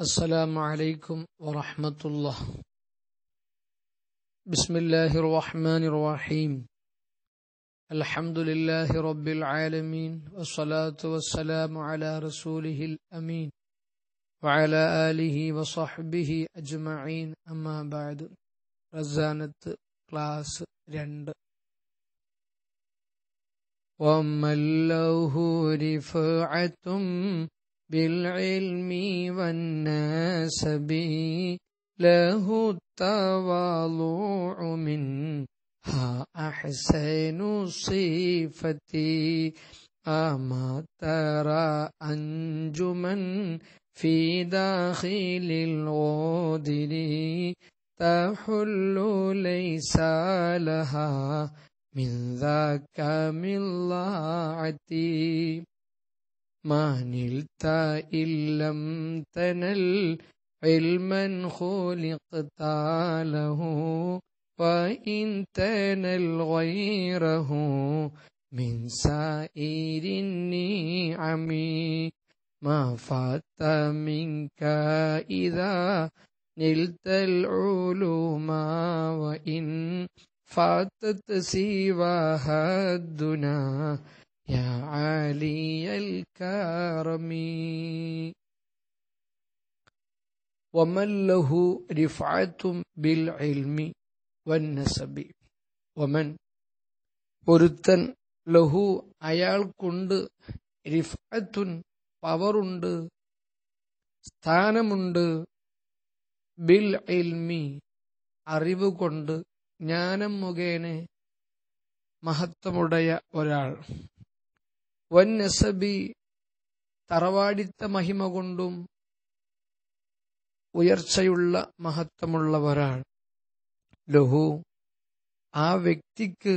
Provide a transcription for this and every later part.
السلام عليكم ورحمة الله بسم الله الرحمن الرحيم الحمد لله رب العالمين والصلاة والسلام على رسوله الأمين وعلى آله وصحبه أجمعين أما بعد رزانة كلاس رند ومن له رفعتم بالعلم والنسب له التواضع منها أحسن صفتي أما ترى أنجما في داخل الغدر تحل ليس لها من ذاك من لاعتي ما نلت إن لم تنل علما خلقت له وإن تنل غيره من سائر النعم ما فات منك إذا نلت العلوم وإن فاتت سواها الدنا يا علي الكرم ومن له رفعة بالعلم والنسب ومن ഒരുത്തൻ ലഹു അയാൾക്കുണ്ട് റിഫത്തുൻ പവറുണ്ട് സ്ഥാനമുണ്ട് ബിൽ ഇൽമി അറിവ് കൊണ്ട് ജ്ഞാനം മുഖേന മഹത്വമുടയ ഒരാൾ വൻ നസബി തറവാടിത്ത മഹിമ കൊണ്ടും ഉയർച്ചയുള്ള മഹത്വമുള്ളവരാണ് ലഹു ആ വ്യക്തിക്ക്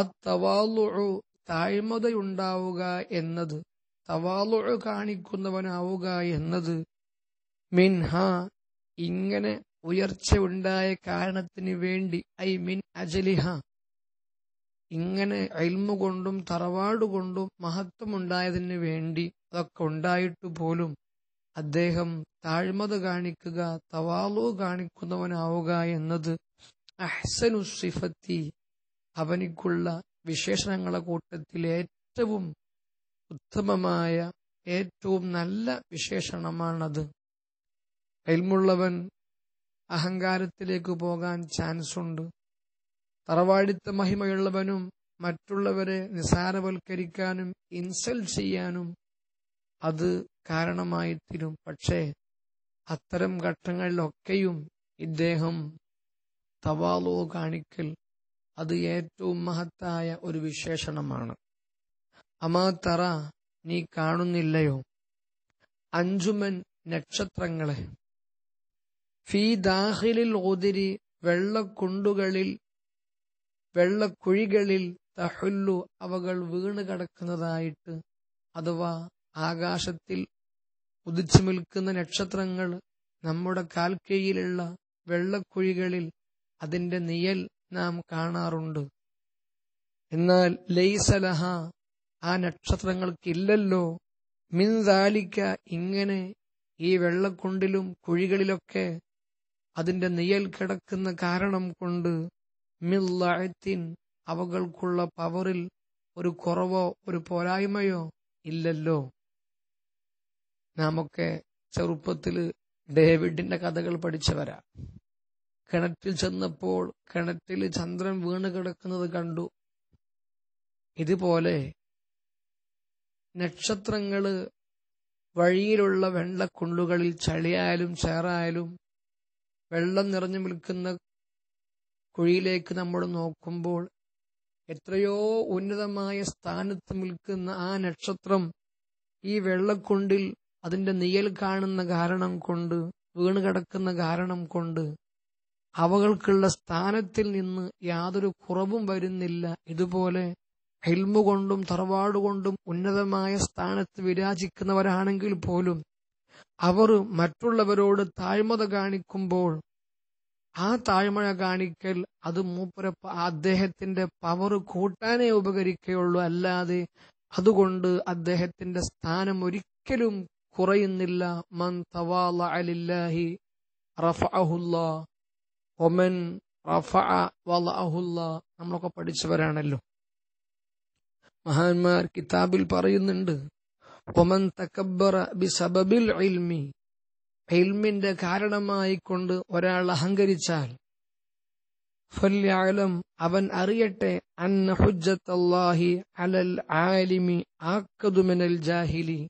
അത്തവാലു താഴ്മതയുണ്ടാവുക എന്നത് തവാലു കാണിക്കുന്നവനാവുക എന്നത് മിൻഹ ഇങ്ങനെ ഉയർച്ച ഉണ്ടായ കാരണത്തിന് വേണ്ടി ഐ മിൻ അജലിഹ ഇങ്ങനെ അയിൽമു കൊണ്ടും തറവാട് കൊണ്ടും മഹത്വമുണ്ടായതിന് വേണ്ടി അതൊക്കെ ഉണ്ടായിട്ട് പോലും അദ്ദേഹം താഴ്മത കാണിക്കുക തവാലു കാണിക്കുന്നവനാവുക എന്നത് അഹ്സനു സിഫത്തി അവനിക്കുള്ള വിശേഷണങ്ങളെ കൂട്ടത്തിൽ ഏറ്റവും ഉത്തമമായ ഏറ്റവും നല്ല വിശേഷണമാണത് അയൽമുള്ളവൻ അഹങ്കാരത്തിലേക്ക് പോകാൻ ചാൻസ് ഉണ്ട് തറവാടിത്ത മഹിമയുള്ളവനും മറ്റുള്ളവരെ നിസാരവൽക്കരിക്കാനും ഇൻസൾട്ട് ചെയ്യാനും അത് കാരണമായി തീരും പക്ഷേ അത്തരം ഘട്ടങ്ങളിലൊക്കെയും ഇദ്ദേഹം തവാലോ കാണിക്കൽ അത് ഏറ്റവും മഹത്തായ ഒരു വിശേഷണമാണ് അമാ തറ നീ കാണുന്നില്ലയോ അഞ്ചുമൻ നക്ഷത്രങ്ങളെ ഫീ ദാഹിലിൽ ഓതിരി വെള്ളക്കുണ്ടുകളിൽ വെള്ളക്കുഴികളിൽ തഹുല്ലു അവകൾ വീണ് കിടക്കുന്നതായിട്ട് അഥവാ ആകാശത്തിൽ ഉദിച്ചു നിൽക്കുന്ന നക്ഷത്രങ്ങൾ നമ്മുടെ കാൽക്കൈയിലുള്ള വെള്ളക്കുഴികളിൽ അതിന്റെ നിയൽ നാം കാണാറുണ്ട് എന്നാൽ ലൈസലഹ ആ നക്ഷത്രങ്ങൾക്കില്ലല്ലോ മിൻതാലിക്ക ഇങ്ങനെ ഈ വെള്ളക്കൊണ്ടിലും കുഴികളിലൊക്കെ അതിന്റെ നിയൽ കിടക്കുന്ന കാരണം കൊണ്ട് മില്ലത്തിൻ അവകൾക്കുള്ള പവറിൽ ഒരു കുറവോ ഒരു പോരായ്മയോ ഇല്ലല്ലോ നാമൊക്കെ ചെറുപ്പത്തിൽ ഡേവിഡിന്റെ കഥകൾ പഠിച്ചവരാ കിണറ്റിൽ ചെന്നപ്പോൾ കിണറ്റിൽ ചന്ദ്രൻ വീണ് കിടക്കുന്നത് കണ്ടു ഇതുപോലെ നക്ഷത്രങ്ങള് വഴിയിലുള്ള വെള്ളക്കുള്ളുകളിൽ ചളിയായാലും ചേറായാലും വെള്ളം നിറഞ്ഞു നിൽക്കുന്ന കുഴിയിലേക്ക് നമ്മൾ നോക്കുമ്പോൾ എത്രയോ ഉന്നതമായ സ്ഥാനത്ത് നിൽക്കുന്ന ആ നക്ഷത്രം ഈ വെള്ളക്കൊണ്ടിൽ അതിന്റെ നിയൽ കാണുന്ന കാരണം കൊണ്ട് വീണുകിടക്കുന്ന കാരണം കൊണ്ട് അവകൾക്കുള്ള സ്ഥാനത്തിൽ നിന്ന് യാതൊരു കുറവും വരുന്നില്ല ഇതുപോലെ ഹെൽമു കൊണ്ടും തറവാടുകൊണ്ടും ഉന്നതമായ സ്ഥാനത്ത് വിരാജിക്കുന്നവരാണെങ്കിൽ പോലും അവർ മറ്റുള്ളവരോട് താഴ്മത കാണിക്കുമ്പോൾ ആ താഴ്മഴ കാണിക്കൽ അത് മൂപ്പര അദ്ദേഹത്തിന്റെ പവർ കൂട്ടാനേ ഉപകരിക്കുകയുള്ളൂ അല്ലാതെ അതുകൊണ്ട് അദ്ദേഹത്തിന്റെ സ്ഥാനം ഒരിക്കലും കുറയുന്നില്ല മൻ തവാലില്ലാഹി റഫഅഹുല്ലാ നമ്മളൊക്കെ പഠിച്ചവരാണല്ലോ മഹാന്മാർ കിതാബിൽ പറയുന്നുണ്ട് ഒമൻ തക്കബ്ബറ ബി സബബിൽ ഇൽമി ഫിൽമിന്റെ കാരണമായിക്കൊണ്ട് ഒരാൾ അഹങ്കരിച്ചാൽ ഫല്യാലം അവൻ അറിയട്ടെ അന്ന അലൽ ആലിമി ആക്കതുമനൽ ജാഹിലി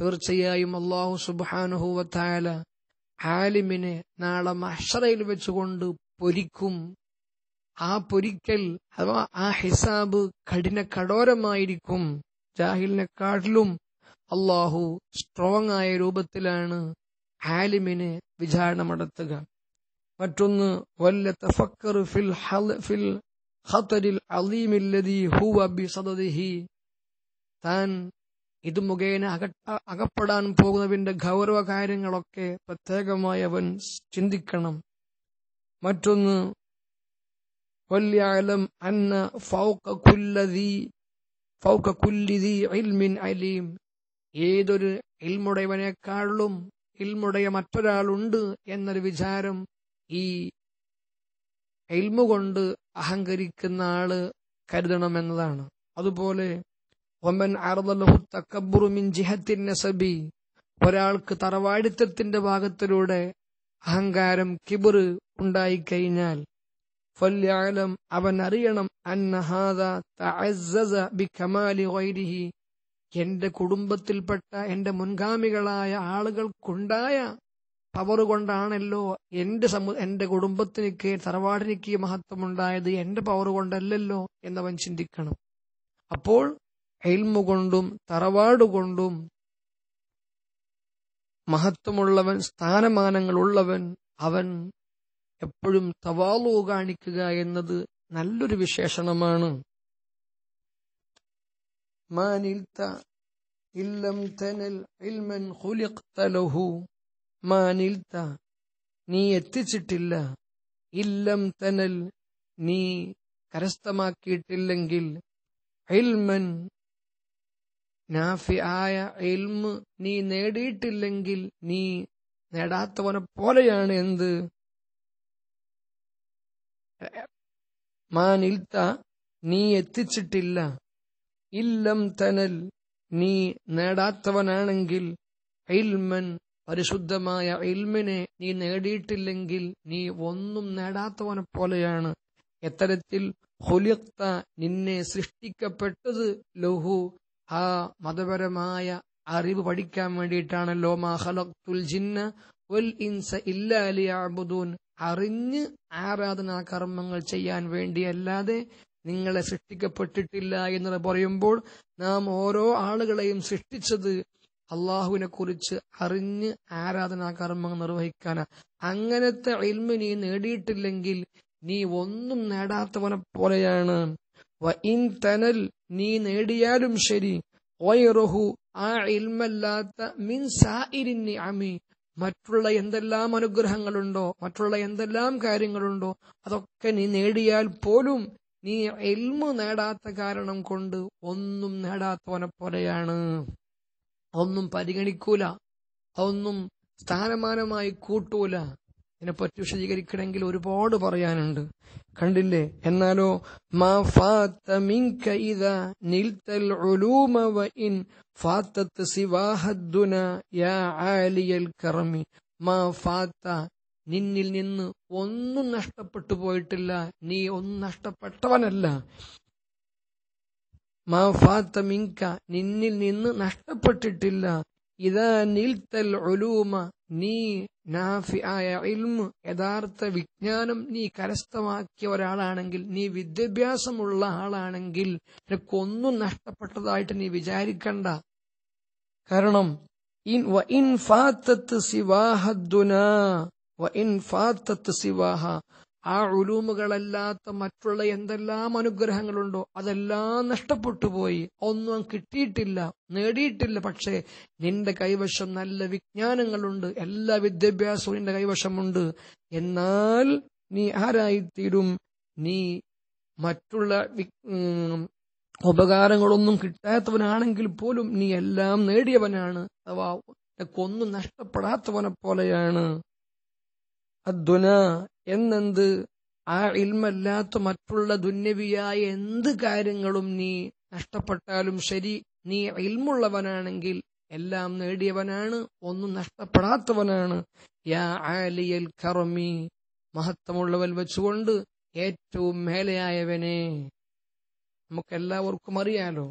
തീർച്ചയായും അള്ളാഹു സുബാനുഹൂവത്തായാല ആലിമിനെ നാളെ മഷറയിൽ വെച്ചുകൊണ്ട് പൊരിക്കും ആ പൊരിക്കൽ അഥവാ ആ ഹിസാബ് കഠിന കഠോരമായിരിക്കും ജാഹിലിനെക്കാട്ടിലും അള്ളാഹു സ്ട്രോങ് ആയ രൂപത്തിലാണ് ആലിമിനെ വിചാരണ നടത്തുക മറ്റൊന്ന് ഫിൽ ഹുവ ബി താൻ ഇത് മുഖേന അകപ്പെടാൻ പോകുന്നതിന്റെ ഗൗരവ കാര്യങ്ങളൊക്കെ പ്രത്യേകമായി അവൻ ചിന്തിക്കണം മറ്റൊന്ന് അന്ന ഫൗക അലീം ഏതൊരു ഇൽമുടയവനേക്കാളും ഇൽമുടയ മറ്റൊരാളുണ്ട് എന്നൊരു വിചാരം ഈ എൽമുകൊണ്ട് അഹങ്കരിക്കുന്ന ആള് കരുതണമെന്നതാണ് അതുപോലെ ഒമ്പൻ അറുതലഹു തക്കബുറുമിൻ ജിഹത്തിൻ നസബി ഒരാൾക്ക് തറവാടിത്തത്തിന്റെ ഭാഗത്തിലൂടെ അഹങ്കാരം കിബുറ് ഉണ്ടായിക്കഴിഞ്ഞാൽ ഫല്യാലം അവൻ അറിയണം അന്നഹാദ തഅസ്സസ ബികമാലി ഗൈരിഹി എന്റെ കുടുംബത്തിൽപ്പെട്ട എന്റെ മുൻഗാമികളായ ആളുകൾക്കുണ്ടായ പവർ കൊണ്ടാണല്ലോ എന്റെ സമു എന്റെ കുടുംബത്തിനൊക്കെ തറവാടിനിക്ക് മഹത്വമുണ്ടായത് എന്റെ പവർ കൊണ്ടല്ലല്ലോ എന്നവൻ ചിന്തിക്കണം അപ്പോൾ എൽമുകൊണ്ടും തറവാടുകൊണ്ടും മഹത്വമുള്ളവൻ സ്ഥാനമാനങ്ങൾ ഉള്ളവൻ അവൻ എപ്പോഴും തവാലോ കാണിക്കുക എന്നത് നല്ലൊരു വിശേഷണമാണ് ما نلت إن لم تنل علما خلقت له ما نلت നീ എത്തിച്ചിട്ടില്ല ഇല്ലം തനൽ നീ കരസ്ഥമാക്കിയിട്ടില്ലെങ്കിൽ ഹിൽമൻ നാഫി ആയ ഇൽമ് നീ നേടിയിട്ടില്ലെങ്കിൽ നീ നേടാത്തവനെ പോലെയാണ് എന്ത് മാനിൽത്ത നീ എത്തിച്ചിട്ടില്ല ഇല്ലം തനൽ നീ നേടാത്തവനാണെങ്കിൽ ഇൽമൻ പരിശുദ്ധമായ ഇൽമിനെ നീ നേടിയിട്ടില്ലെങ്കിൽ നീ ഒന്നും നേടാത്തവനെ പോലെയാണ് എത്തരത്തിൽ ഹുലിക്ത നിന്നെ സൃഷ്ടിക്കപ്പെട്ടത് ലോഹു ആ മതപരമായ അറിവ് പഠിക്കാൻ വേണ്ടിയിട്ടാണല്ലോ മാഹലത്തുൽ ജിന്ന വൽ ഇൻസ ഇല്ലാലിയാബുദൂൻ അറിഞ്ഞ് ആരാധനാ കർമ്മങ്ങൾ ചെയ്യാൻ വേണ്ടിയല്ലാതെ നിങ്ങളെ സൃഷ്ടിക്കപ്പെട്ടിട്ടില്ല എന്ന് പറയുമ്പോൾ നാം ഓരോ ആളുകളെയും സൃഷ്ടിച്ചത് അള്ളാഹുവിനെ കുറിച്ച് അറിഞ്ഞ് ആരാധനാ കർമ്മങ്ങൾ നിർവഹിക്കാനാ അങ്ങനത്തെ ഇൽമ നീ നേടിയിട്ടില്ലെങ്കിൽ നീ ഒന്നും നേടാത്തവനെ പോലെയാണ് ഇൻ തനൽ നീ നേടിയാലും ശരി ഓയറുഹു ആ ഇൽമല്ലാത്ത മിൻ അമി മറ്റുള്ള എന്തെല്ലാം അനുഗ്രഹങ്ങളുണ്ടോ മറ്റുള്ള എന്തെല്ലാം കാര്യങ്ങളുണ്ടോ അതൊക്കെ നീ നേടിയാൽ പോലും നീ എൽമു നേടാത്ത കാരണം കൊണ്ട് ഒന്നും നേടാത്തവനെ പോലെയാണ് ഒന്നും പരിഗണിക്കൂല ഒന്നും സ്ഥാനമാനമായി കൂട്ടൂല പറ്റി വിശദീകരിക്കണമെങ്കിൽ ഒരുപാട് പറയാനുണ്ട് കണ്ടില്ലേ എന്നാലോ മാ യാ ആലിയൽ മാ ഫാത്ത നിന്നിൽ നിന്ന് ഒന്നും നഷ്ടപ്പെട്ടു പോയിട്ടില്ല നീ ഒന്നും നഷ്ടപ്പെട്ടവനല്ല മാ നിന്നിൽ നിന്ന് നഷ്ടപ്പെട്ടിട്ടില്ല ഇതാ നിൽത്തൽ ഒലൂമ നീ നാഫി ആയ ഇൽമു യഥാർത്ഥ വിജ്ഞാനം നീ കരസ്ഥമാക്കിയ ഒരാളാണെങ്കിൽ നീ വിദ്യാഭ്യാസമുള്ള ആളാണെങ്കിൽ നിനക്കൊന്നും നഷ്ടപ്പെട്ടതായിട്ട് നീ വിചാരിക്കണ്ട കാരണം ഇൻ ഫാത്തത്ത് സിവാഹദ്ദുന സിവാഹ ആ ഉലൂമുകളല്ലാത്ത മറ്റുള്ള എന്തെല്ലാം അനുഗ്രഹങ്ങളുണ്ടോ അതെല്ലാം നഷ്ടപ്പെട്ടു പോയി ഒന്നും കിട്ടിയിട്ടില്ല നേടിയിട്ടില്ല പക്ഷേ നിന്റെ കൈവശം നല്ല വിജ്ഞാനങ്ങളുണ്ട് എല്ലാ വിദ്യാഭ്യാസവും നിന്റെ കൈവശമുണ്ട് എന്നാൽ നീ ആരായിത്തീരും നീ മറ്റുള്ള ഉപകാരങ്ങളൊന്നും കിട്ടാത്തവനാണെങ്കിൽ പോലും നീ എല്ലാം നേടിയവനാണ് അഥവാ ഒന്നും നഷ്ടപ്പെടാത്തവനെ പോലെയാണ് അദ്വന എന്നെന്ത് ആ ഇൽമല്ലാത്ത മറ്റുള്ള ദുന്യവിയായ എന്ത് കാര്യങ്ങളും നീ നഷ്ടപ്പെട്ടാലും ശരി നീ ഇൽമുള്ളവനാണെങ്കിൽ എല്ലാം നേടിയവനാണ് ഒന്നും നഷ്ടപ്പെടാത്തവനാണ് യാ ആലിയൽ കറമി മഹത്വമുള്ളവൻ വെച്ചുകൊണ്ട് ഏറ്റവും മേലെയായവനെ നമുക്കെല്ലാവർക്കും അറിയാലോ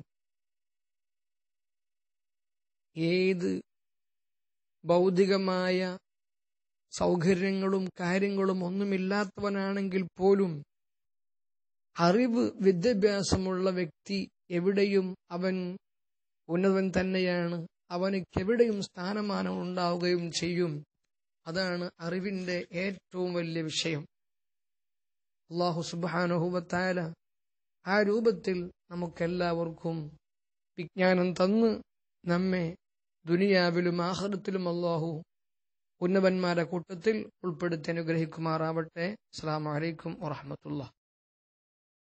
ഏത് ഭൗതികമായ സൗകര്യങ്ങളും കാര്യങ്ങളും ഒന്നുമില്ലാത്തവനാണെങ്കിൽ പോലും അറിവ് വിദ്യാഭ്യാസമുള്ള വ്യക്തി എവിടെയും അവൻ ഉന്നതൻ തന്നെയാണ് അവനക്കെവിടെയും സ്ഥാനമാനം ഉണ്ടാവുകയും ചെയ്യും അതാണ് അറിവിന്റെ ഏറ്റവും വലിയ വിഷയം അള്ളാഹു സുബാനുഹുബത്താല ആ രൂപത്തിൽ നമുക്കെല്ലാവർക്കും വിജ്ഞാനം തന്ന് നമ്മെ ദുനിയാവിലും ആഹൃത്തിലും അള്ളാഹു ഉന്നവന്മാരുടെ കൂട്ടത്തിൽ ഉൾപ്പെടുത്തി അനുഗ്രഹിക്കുമാറാവട്ടെ അസ്സാം വലൈക്കും വറഹ്മത്തുള്ളാഹി